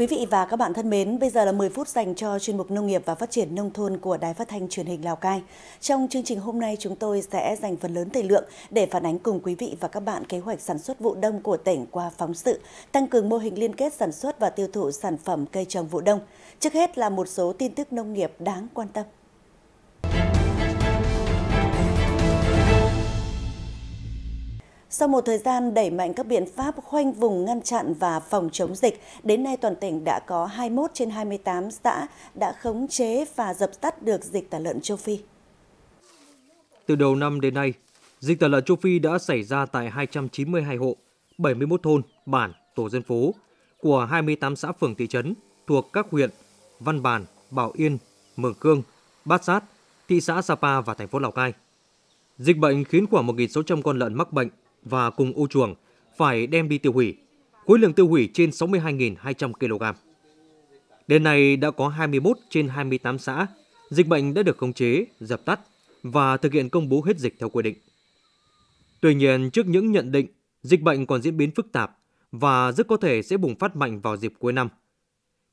Quý vị và các bạn thân mến, bây giờ là 10 phút dành cho chuyên mục nông nghiệp và phát triển nông thôn của Đài Phát thanh Truyền hình Lào Cai. Trong chương trình hôm nay chúng tôi sẽ dành phần lớn thời lượng để phản ánh cùng quý vị và các bạn kế hoạch sản xuất vụ đông của tỉnh qua phóng sự, tăng cường mô hình liên kết sản xuất và tiêu thụ sản phẩm cây trồng vụ đông. Trước hết là một số tin tức nông nghiệp đáng quan tâm. Sau một thời gian đẩy mạnh các biện pháp khoanh vùng ngăn chặn và phòng chống dịch, đến nay toàn tỉnh đã có 21 trên 28 xã đã khống chế và dập tắt được dịch tả lợn châu Phi. Từ đầu năm đến nay, dịch tả lợn châu Phi đã xảy ra tại 292 hộ, 71 thôn, bản, tổ dân phố của 28 xã phường thị trấn thuộc các huyện Văn Bàn, Bảo Yên, Mường Khương, Bát Sát, thị xã Sapa và thành phố Lào Cai. Dịch bệnh khiến khoảng 1.600 con lợn mắc bệnh, và cùng ô chuồng phải đem đi tiêu hủy. Khối lượng tiêu hủy trên 62.200 kg. Đến nay đã có 21 trên 28 xã, dịch bệnh đã được khống chế, dập tắt và thực hiện công bố hết dịch theo quy định. Tuy nhiên, trước những nhận định dịch bệnh còn diễn biến phức tạp và rất có thể sẽ bùng phát mạnh vào dịp cuối năm.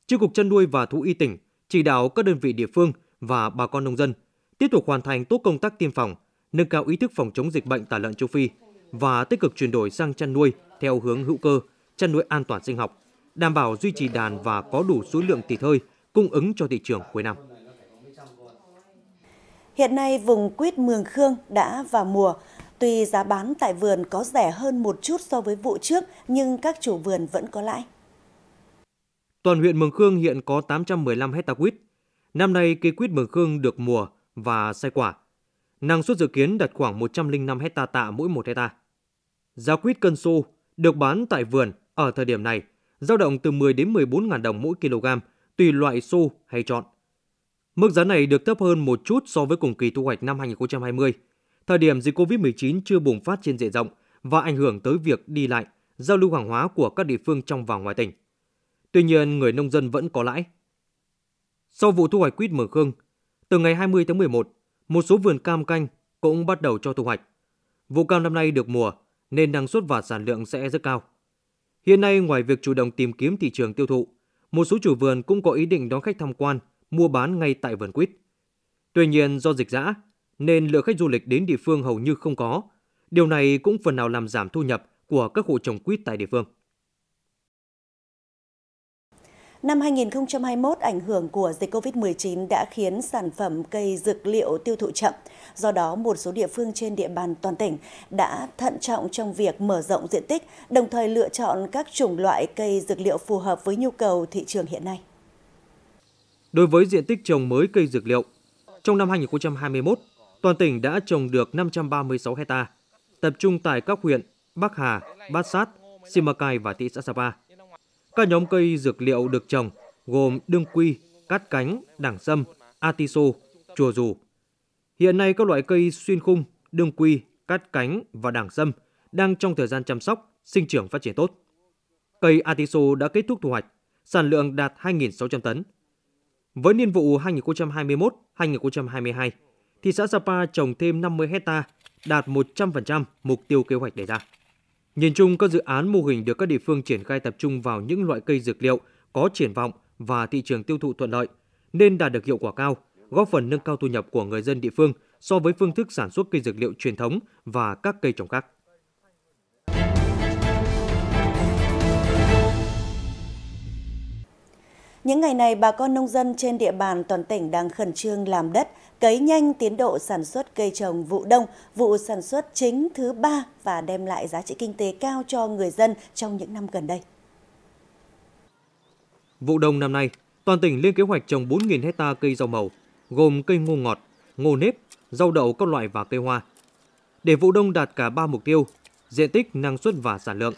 Chi cục chăn nuôi và thú y tỉnh chỉ đạo các đơn vị địa phương và bà con nông dân tiếp tục hoàn thành tốt công tác tiêm phòng, nâng cao ý thức phòng chống dịch bệnh tả lợn châu Phi và tích cực chuyển đổi sang chăn nuôi theo hướng hữu cơ, chăn nuôi an toàn sinh học, đảm bảo duy trì đàn và có đủ số lượng thịt hơi cung ứng cho thị trường cuối năm. Hiện nay vùng quýt Mường Khương đã vào mùa, tuy giá bán tại vườn có rẻ hơn một chút so với vụ trước nhưng các chủ vườn vẫn có lãi. Toàn huyện Mường Khương hiện có 815 hecta quýt. Năm nay cây quýt Mường Khương được mùa và sai quả. Năng suất dự kiến đạt khoảng 105 hecta tạ mỗi 1 hecta. Giá quýt cân xô được bán tại vườn ở thời điểm này dao động từ 10 đến 14 ngàn đồng mỗi kg, tùy loại xô hay chọn. Mức giá này được thấp hơn một chút so với cùng kỳ thu hoạch năm 2020, thời điểm dịch COVID-19 chưa bùng phát trên diện rộng và ảnh hưởng tới việc đi lại, giao lưu hàng hóa của các địa phương trong và ngoài tỉnh. Tuy nhiên, người nông dân vẫn có lãi. Sau vụ thu hoạch quýt mở khương, từ ngày 20 tháng 11, một số vườn cam canh cũng bắt đầu cho thu hoạch. Vụ cam năm nay được mùa, nên năng suất và sản lượng sẽ rất cao. Hiện nay ngoài việc chủ động tìm kiếm thị trường tiêu thụ, một số chủ vườn cũng có ý định đón khách tham quan, mua bán ngay tại vườn quýt. Tuy nhiên do dịch giã nên lượng khách du lịch đến địa phương hầu như không có. Điều này cũng phần nào làm giảm thu nhập của các hộ trồng quýt tại địa phương. Năm 2021, ảnh hưởng của dịch COVID-19 đã khiến sản phẩm cây dược liệu tiêu thụ chậm. Do đó, một số địa phương trên địa bàn toàn tỉnh đã thận trọng trong việc mở rộng diện tích, đồng thời lựa chọn các chủng loại cây dược liệu phù hợp với nhu cầu thị trường hiện nay. Đối với diện tích trồng mới cây dược liệu, trong năm 2021, toàn tỉnh đã trồng được 536 hecta, tập trung tại các huyện Bắc Hà, Bát Sát, Simacai và thị xã Sapa. Các nhóm cây dược liệu được trồng gồm đương quy, cát cánh, đẳng sâm, atiso, chùa dù. Hiện nay các loại cây xuyên khung, đương quy, cát cánh và đẳng sâm đang trong thời gian chăm sóc, sinh trưởng phát triển tốt. Cây atiso đã kết thúc thu hoạch, sản lượng đạt 2.600 tấn. Với niên vụ 2021-2022, thị xã Sapa trồng thêm 50 hecta, đạt 100% mục tiêu kế hoạch đề ra. Nhìn chung, các dự án mô hình được các địa phương triển khai tập trung vào những loại cây dược liệu có triển vọng và thị trường tiêu thụ thuận lợi, nên đạt được hiệu quả cao, góp phần nâng cao thu nhập của người dân địa phương so với phương thức sản xuất cây dược liệu truyền thống và các cây trồng khác. Những ngày này, bà con nông dân trên địa bàn toàn tỉnh đang khẩn trương làm đất, cấy nhanh tiến độ sản xuất cây trồng vụ đông, vụ sản xuất chính thứ ba và đem lại giá trị kinh tế cao cho người dân trong những năm gần đây. Vụ đông năm nay, toàn tỉnh lên kế hoạch trồng 4.000 hecta cây rau màu, gồm cây ngô ngọt, ngô nếp, rau đậu các loại và cây hoa. Để vụ đông đạt cả 3 mục tiêu, diện tích, năng suất và sản lượng,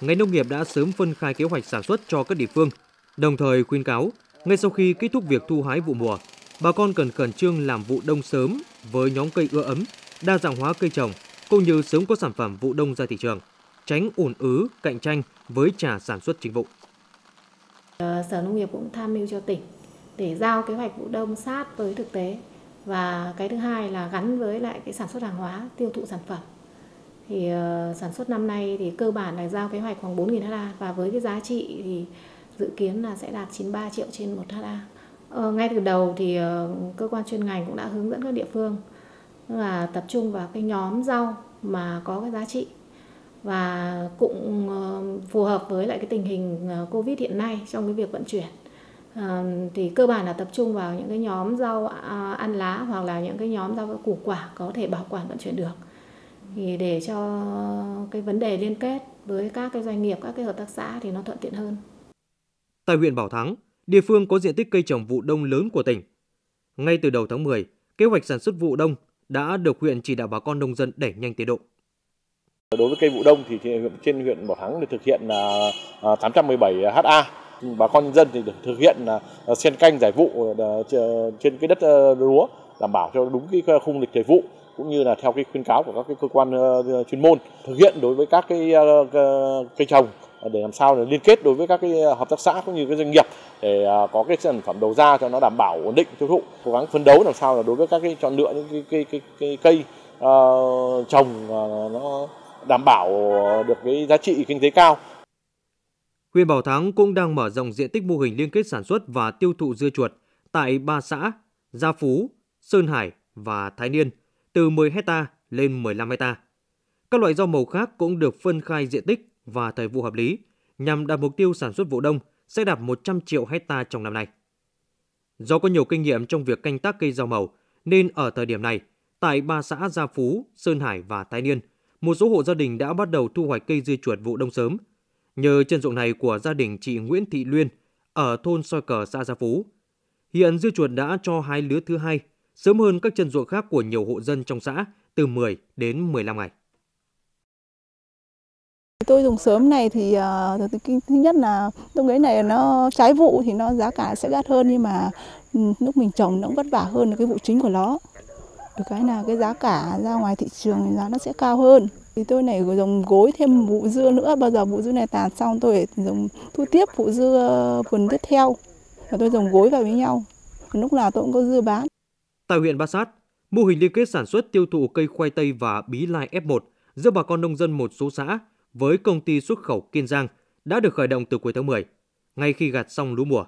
ngành nông nghiệp đã sớm phân khai kế hoạch sản xuất cho các địa phương – Đồng thời khuyên cáo, ngay sau khi kết thúc việc thu hái vụ mùa, bà con cần khẩn trương làm vụ đông sớm với nhóm cây ưa ấm, đa dạng hóa cây trồng, cũng như sớm có sản phẩm vụ đông ra thị trường, tránh ùn ứ, cạnh tranh với trà sản xuất chính vụ. Ờ, Sở Nông nghiệp cũng tham mưu cho tỉnh để giao kế hoạch vụ đông sát với thực tế và cái thứ hai là gắn với lại cái sản xuất hàng hóa, tiêu thụ sản phẩm. Thì ờ, sản xuất năm nay thì cơ bản là giao kế hoạch khoảng 4.000 ha và với cái giá trị thì dự kiến là sẽ đạt 93 triệu trên 1 ha. Ờ, ngay từ đầu thì ờ, cơ quan chuyên ngành cũng đã hướng dẫn các địa phương là tập trung vào cái nhóm rau mà có cái giá trị và cũng ờ, phù hợp với lại cái tình hình ờ, Covid hiện nay trong cái việc vận chuyển. À, thì cơ bản là tập trung vào những cái nhóm rau à, ăn lá hoặc là những cái nhóm rau củ quả có thể bảo quản vận chuyển được thì để cho cái vấn đề liên kết với các cái doanh nghiệp các cái hợp tác xã thì nó thuận tiện hơn Tại huyện Bảo Thắng, địa phương có diện tích cây trồng vụ đông lớn của tỉnh. Ngay từ đầu tháng 10, kế hoạch sản xuất vụ đông đã được huyện chỉ đạo bà con nông dân đẩy nhanh tiến độ. Đối với cây vụ đông thì trên huyện Bảo Thắng được thực hiện là 817 à, ha. Bà con dân thì được thực hiện là xen à, canh giải vụ à, trên cái đất lúa đảm bảo cho đúng cái khung lịch thời vụ cũng như là theo cái khuyến cáo của các cái cơ quan chuyên môn thực hiện đối với các cái cây trồng để làm sao để liên kết đối với các cái ờ, hợp tác xã cũng như các doanh nghiệp để ờ, có cái sản phẩm đầu ra cho nó đảm bảo ổn định tiêu thụ cố gắng phấn đấu làm sao là đối với các cái chọn lựa những cái cái cái, cái cây uh, trồng uh, nó đảm bảo được cái giá trị kinh tế cao Huyện Bảo Thắng cũng đang mở rộng diện tích mô hình liên kết sản xuất và tiêu thụ dưa chuột tại ba xã Gia Phú, Sơn Hải và Thái Niên từ 10 hecta lên 15 hecta. Các loại rau màu khác cũng được phân khai diện tích và thời vụ hợp lý nhằm đạt mục tiêu sản xuất vụ đông sẽ đạt 100 triệu hecta trong năm nay. Do có nhiều kinh nghiệm trong việc canh tác cây rau màu, nên ở thời điểm này, tại ba xã Gia Phú, Sơn Hải và Thái Niên, một số hộ gia đình đã bắt đầu thu hoạch cây dưa chuột vụ đông sớm. Nhờ chân ruộng này của gia đình chị Nguyễn Thị Luyên ở thôn Soi Cờ xã Gia Phú, hiện dưa chuột đã cho hái lứa thứ hai, sớm hơn các chân ruộng khác của nhiều hộ dân trong xã từ 10 đến 15 ngày tôi dùng sớm này thì ờ, thứ nhất là lúc đấy này nó trái vụ thì nó giá cả sẽ đắt hơn nhưng mà ừ, lúc mình trồng nó cũng vất vả hơn cái vụ chính của nó được cái là cái giá cả ra ngoài thị trường thì giá nó sẽ cao hơn thì tôi này dùng gối thêm vụ dưa nữa bao giờ vụ dưa này tàn xong tôi dùng thu tiếp vụ dưa vườn tiếp theo và tôi dùng gối vào với nhau lúc nào tôi cũng có dưa bán tại huyện Ba Sát mô hình liên kết sản xuất tiêu thụ cây khoai tây và bí lai F1 giữa bà con nông dân một số xã với công ty xuất khẩu Kiên Giang đã được khởi động từ cuối tháng 10, ngay khi gặt xong lúa mùa.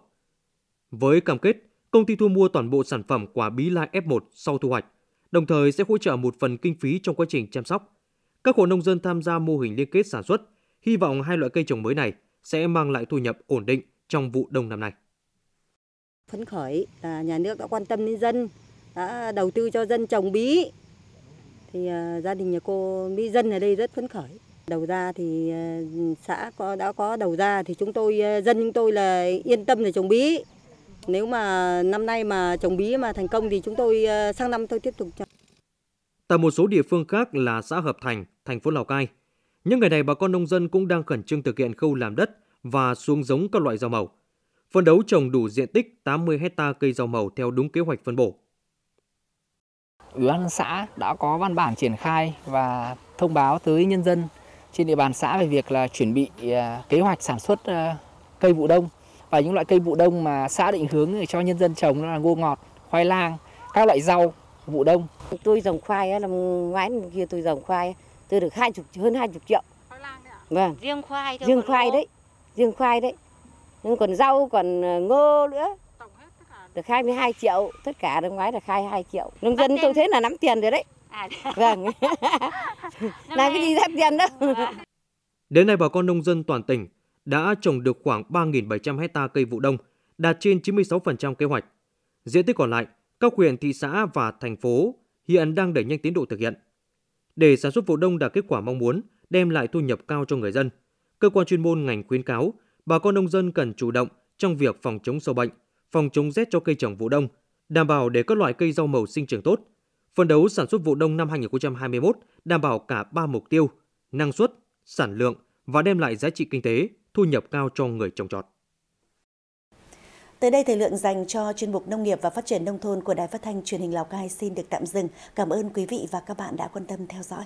Với cam kết, công ty thu mua toàn bộ sản phẩm quả bí lai F1 sau thu hoạch, đồng thời sẽ hỗ trợ một phần kinh phí trong quá trình chăm sóc. Các hộ nông dân tham gia mô hình liên kết sản xuất, hy vọng hai loại cây trồng mới này sẽ mang lại thu nhập ổn định trong vụ đông năm nay. Phấn khởi là nhà nước đã quan tâm đến dân, đã đầu tư cho dân trồng bí. Thì à, gia đình nhà cô mỹ dân ở đây rất phấn khởi. Đầu ra thì ờ, xã có đã có đầu ra thì chúng tôi ờ, dân chúng tôi là yên tâm để trồng bí. Nếu mà năm nay mà trồng bí mà thành công thì chúng tôi ờ, sang năm tôi tiếp tục trồng. Tại một số địa phương khác là xã Hợp Thành, thành phố Lào Cai, những ngày này bà con nông dân cũng đang khẩn trương thực hiện khâu làm đất và xuống giống các loại rau màu. Phân đấu trồng đủ diện tích 80 hecta cây rau màu theo đúng kế hoạch phân bổ. Ủy ban xã đã có văn bản triển khai và thông báo tới nhân dân trên địa bàn xã về việc là chuẩn bị à, kế hoạch sản xuất à, cây vụ đông và những loại cây vụ đông mà xã định hướng để cho nhân dân trồng đó là ngô ngọt, khoai lang, các loại rau vụ đông. Tôi trồng khoai ấy, năm ngoái năm kia tôi trồng khoai tôi được hai chục hơn hai chục triệu. Khoai lang đấy à? Vâng. Riêng khoai Riêng khoai đấy. Riêng khoai đấy. Nhưng còn rau còn à, ngô nữa. Tổng hết tất cả. Được 22 triệu, tất cả năm ngoái là 22 triệu. Nông dân tôi thế là nắm tiền rồi đấy. À. vâng. Làm cái gì đắt tiền đâu. Đến nay bà con nông dân toàn tỉnh đã trồng được khoảng 3.700 hecta cây vụ đông, đạt trên 96% kế hoạch. Diện tích còn lại, các huyện, thị xã và thành phố hiện đang đẩy nhanh tiến độ thực hiện. Để sản xuất vụ đông đạt kết quả mong muốn, đem lại thu nhập cao cho người dân, cơ quan chuyên môn ngành khuyến cáo bà con nông dân cần chủ động trong việc phòng chống sâu bệnh, phòng chống rét cho cây trồng vụ đông, đảm bảo để các loại cây rau màu sinh trưởng tốt, Phấn đấu sản xuất vụ đông năm 2021 đảm bảo cả 3 mục tiêu: năng suất, sản lượng và đem lại giá trị kinh tế, thu nhập cao cho người trồng trọt. Tới đây thời lượng dành cho chuyên mục Nông nghiệp và Phát triển Nông thôn của Đài Phát thanh Truyền hình Lào Cai xin được tạm dừng. Cảm ơn quý vị và các bạn đã quan tâm theo dõi.